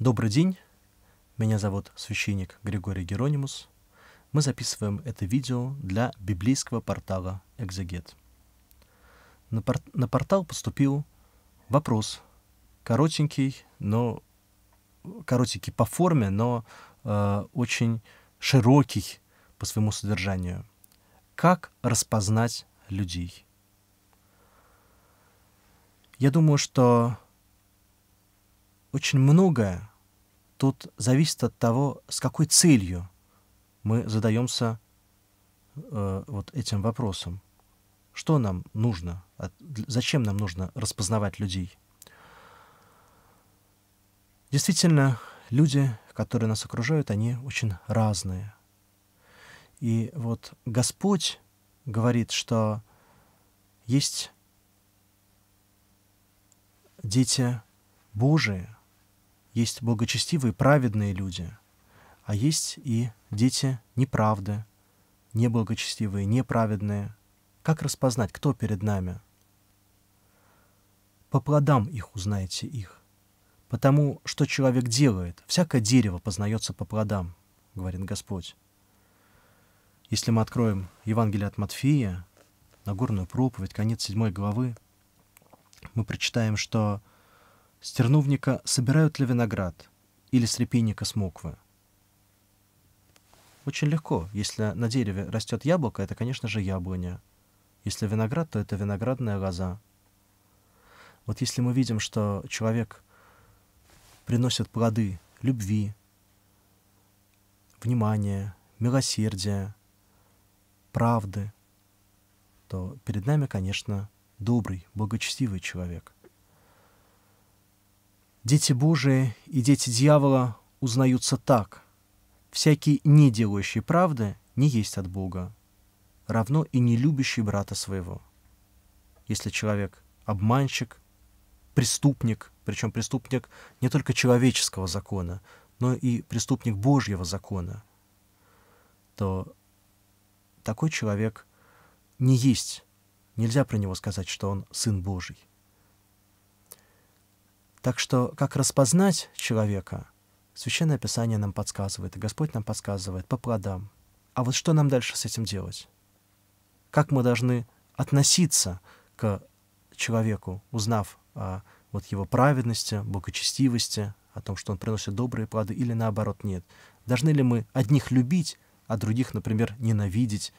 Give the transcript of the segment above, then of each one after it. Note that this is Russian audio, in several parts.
Добрый день, меня зовут священник Григорий Геронимус. Мы записываем это видео для библейского портала «Экзегет». На, пор- на портал поступил вопрос, коротенький, но коротенький по форме, но э, очень широкий по своему содержанию. Как распознать людей? Я думаю, что очень многое тут зависит от того, с какой целью мы задаемся э, вот этим вопросом. Что нам нужно? От, зачем нам нужно распознавать людей? Действительно, люди, которые нас окружают, они очень разные. И вот Господь говорит, что есть дети Божии – есть благочестивые, праведные люди, а есть и дети неправды, неблагочестивые, неправедные. Как распознать, кто перед нами? По плодам их узнаете их. Потому что человек делает, всякое дерево познается по плодам, говорит Господь. Если мы откроем Евангелие от Матфея, Нагорную проповедь, конец седьмой главы, мы прочитаем, что с терновника собирают ли виноград или с репейника смоквы? Очень легко. Если на дереве растет яблоко, это, конечно же, яблоня. Если виноград, то это виноградная лоза. Вот если мы видим, что человек приносит плоды любви, внимания, милосердия, правды, то перед нами, конечно, добрый, благочестивый человек — Дети Божии и дети дьявола узнаются так. Всякий, не делающий правды, не есть от Бога, равно и не любящий брата своего. Если человек обманщик, преступник, причем преступник не только человеческого закона, но и преступник Божьего закона, то такой человек не есть, нельзя про него сказать, что он сын Божий. Так что, как распознать человека, Священное Писание нам подсказывает, и Господь нам подсказывает по плодам. А вот что нам дальше с этим делать? Как мы должны относиться к человеку, узнав о вот его праведности, благочестивости, о том, что он приносит добрые плоды, или наоборот нет? Должны ли мы одних любить, а других, например, ненавидеть,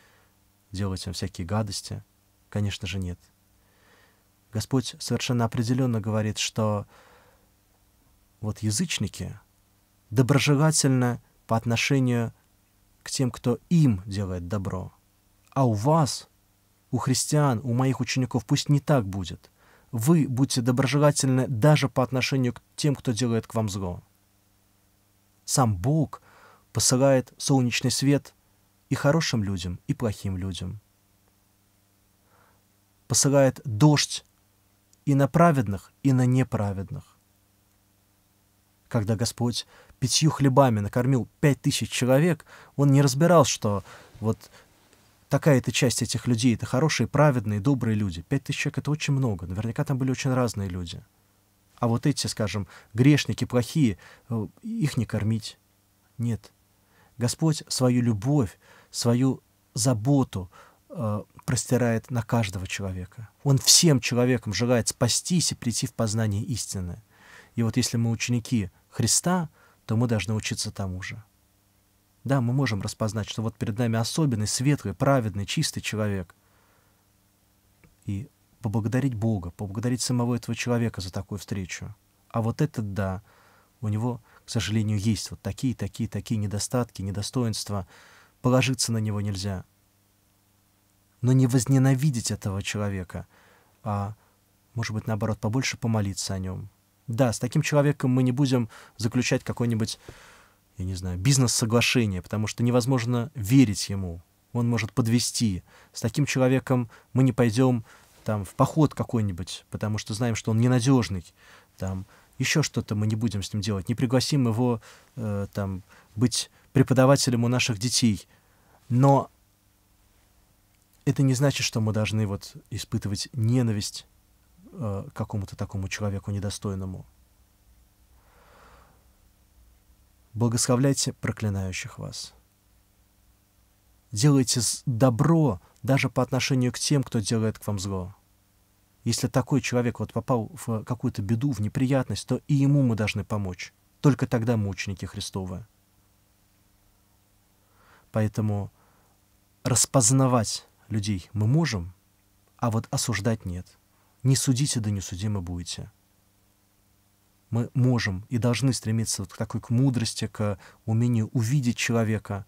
делать им всякие гадости? Конечно же, нет. Господь совершенно определенно говорит, что вот язычники доброжелательны по отношению к тем, кто им делает добро. А у вас, у христиан, у моих учеников пусть не так будет. Вы будьте доброжелательны даже по отношению к тем, кто делает к вам зло. Сам Бог посылает солнечный свет и хорошим людям, и плохим людям. Посылает дождь и на праведных, и на неправедных когда Господь пятью хлебами накормил пять тысяч человек, он не разбирал, что вот такая-то часть этих людей — это хорошие, праведные, добрые люди. Пять тысяч человек — это очень много. Наверняка там были очень разные люди. А вот эти, скажем, грешники, плохие, э, их не кормить. Нет. Господь свою любовь, свою заботу э, простирает на каждого человека. Он всем человекам желает спастись и прийти в познание истины. И вот если мы ученики Христа, то мы должны учиться тому же. Да, мы можем распознать, что вот перед нами особенный, светлый, праведный, чистый человек. И поблагодарить Бога, поблагодарить самого этого человека за такую встречу. А вот этот, да, у него, к сожалению, есть вот такие, такие, такие недостатки, недостоинства. Положиться на него нельзя. Но не возненавидеть этого человека, а, может быть, наоборот, побольше помолиться о нем, да, с таким человеком мы не будем заключать какой-нибудь, я не знаю, бизнес-соглашение, потому что невозможно верить ему. Он может подвести. С таким человеком мы не пойдем там в поход какой-нибудь, потому что знаем, что он ненадежный. Там еще что-то мы не будем с ним делать. Не пригласим его э, там быть преподавателем у наших детей. Но это не значит, что мы должны вот испытывать ненависть э, какому-то такому человеку недостойному. Благословляйте проклинающих вас. Делайте добро даже по отношению к тем, кто делает к вам зло. Если такой человек вот попал в какую-то беду, в неприятность, то и ему мы должны помочь. Только тогда мы ученики Христовы. Поэтому распознавать людей мы можем, а вот осуждать нет – не судите, да не судимы будете. Мы можем и должны стремиться вот к такой к мудрости, к умению увидеть человека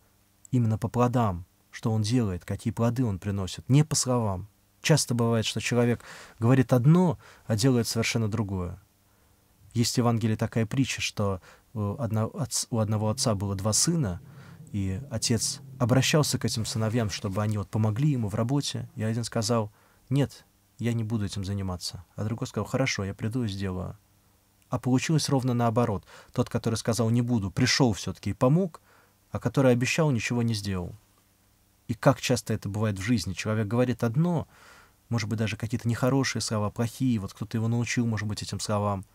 именно по плодам, что он делает, какие плоды он приносит, не по словам. Часто бывает, что человек говорит одно, а делает совершенно другое. Есть в Евангелии такая притча, что э, у одного отца было два сына, и отец обращался к этим сыновьям, чтобы они вот помогли ему в работе, и один сказал, нет, я не буду этим заниматься. А другой сказал, хорошо, я приду и сделаю. А получилось ровно наоборот. Тот, который сказал «не буду», пришел все-таки и помог, а который обещал, ничего не сделал. И как часто это бывает в жизни. Человек говорит одно, может быть, даже какие-то нехорошие слова, плохие, вот кто-то его научил, может быть, этим словам,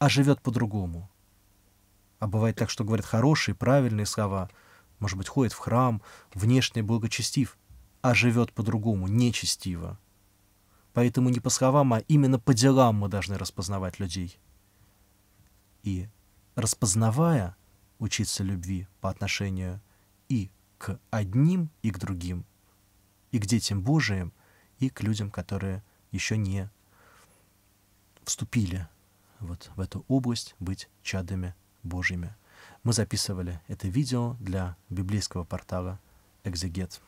а живет по-другому. А бывает так, что говорит хорошие, правильные слова, может быть, ходит в храм, внешне благочестив, а живет по-другому, нечестиво. Поэтому не по словам, а именно по делам мы должны распознавать людей. И распознавая учиться любви по отношению и к одним, и к другим, и к детям Божиим, и к людям, которые еще не вступили вот в эту область быть чадами Божьими. Мы записывали это видео для библейского портала «Экзегет».